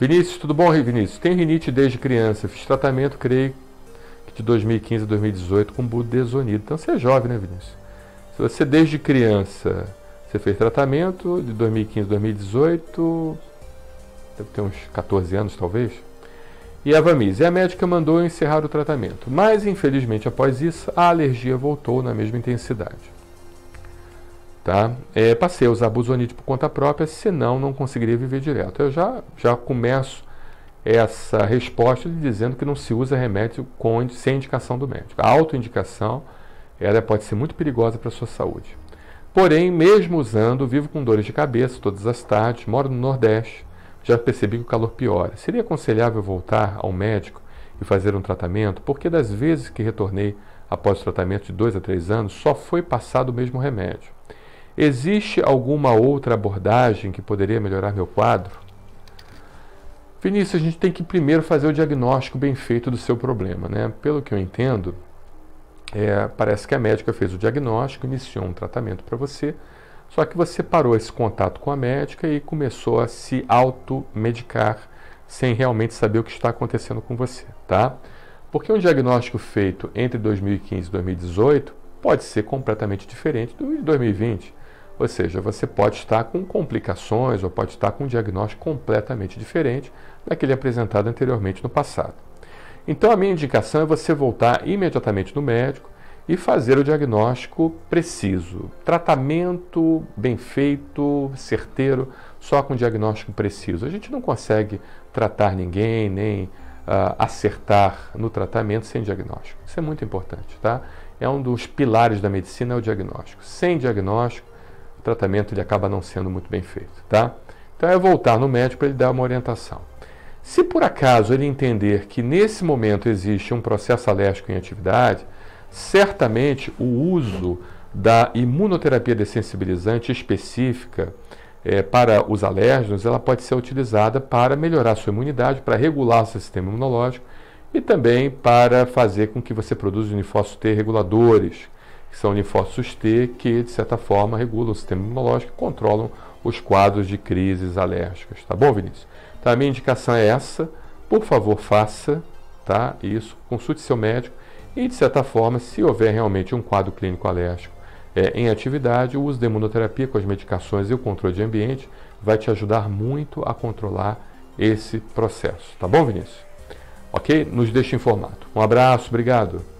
Vinícius, tudo bom, Vinícius? Tem rinite desde criança. Fiz tratamento, creio que de 2015 a 2018 com budesonida. Então você é jovem, né, Vinícius? Se você desde criança você fez tratamento de 2015 a 2018, deve ter uns 14 anos talvez. E a Vamis, e a médica mandou encerrar o tratamento. Mas infelizmente após isso, a alergia voltou na mesma intensidade. Tá? É, passei a usar buzonite por conta própria, senão não conseguiria viver direto. Eu já, já começo essa resposta dizendo que não se usa remédio com, sem indicação do médico. A autoindicação ela pode ser muito perigosa para a sua saúde. Porém, mesmo usando, vivo com dores de cabeça todas as tardes, moro no Nordeste, já percebi que o calor piora. Seria aconselhável voltar ao médico e fazer um tratamento, porque das vezes que retornei após o tratamento de 2 a 3 anos, só foi passado o mesmo remédio. Existe alguma outra abordagem que poderia melhorar meu quadro? Vinícius, a gente tem que primeiro fazer o diagnóstico bem feito do seu problema, né? Pelo que eu entendo, é, parece que a médica fez o diagnóstico, iniciou um tratamento para você, só que você parou esse contato com a médica e começou a se automedicar sem realmente saber o que está acontecendo com você, tá? Porque um diagnóstico feito entre 2015 e 2018 pode ser completamente diferente do de 2020. Ou seja, você pode estar com complicações ou pode estar com um diagnóstico completamente diferente daquele apresentado anteriormente no passado. Então, a minha indicação é você voltar imediatamente no médico e fazer o diagnóstico preciso. Tratamento bem feito, certeiro, só com diagnóstico preciso. A gente não consegue tratar ninguém, nem uh, acertar no tratamento sem diagnóstico. Isso é muito importante, tá? É um dos pilares da medicina, é o diagnóstico. Sem diagnóstico, o tratamento ele acaba não sendo muito bem feito, tá? Então é voltar no médico para ele dar uma orientação. Se por acaso ele entender que nesse momento existe um processo alérgico em atividade, certamente o uso da imunoterapia dessensibilizante específica é, para os alérgenos, ela pode ser utilizada para melhorar sua imunidade, para regular o seu sistema imunológico e também para fazer com que você produza linfócitos T reguladores, que são linfócitos T, que de certa forma regulam o sistema imunológico, controlam os quadros de crises alérgicas. Tá bom, Vinícius? Então, a minha indicação é essa. Por favor, faça tá? isso, consulte seu médico e, de certa forma, se houver realmente um quadro clínico alérgico é, em atividade, o uso da imunoterapia com as medicações e o controle de ambiente vai te ajudar muito a controlar esse processo. Tá bom, Vinícius? Ok? Nos deixe informado. Um abraço, obrigado.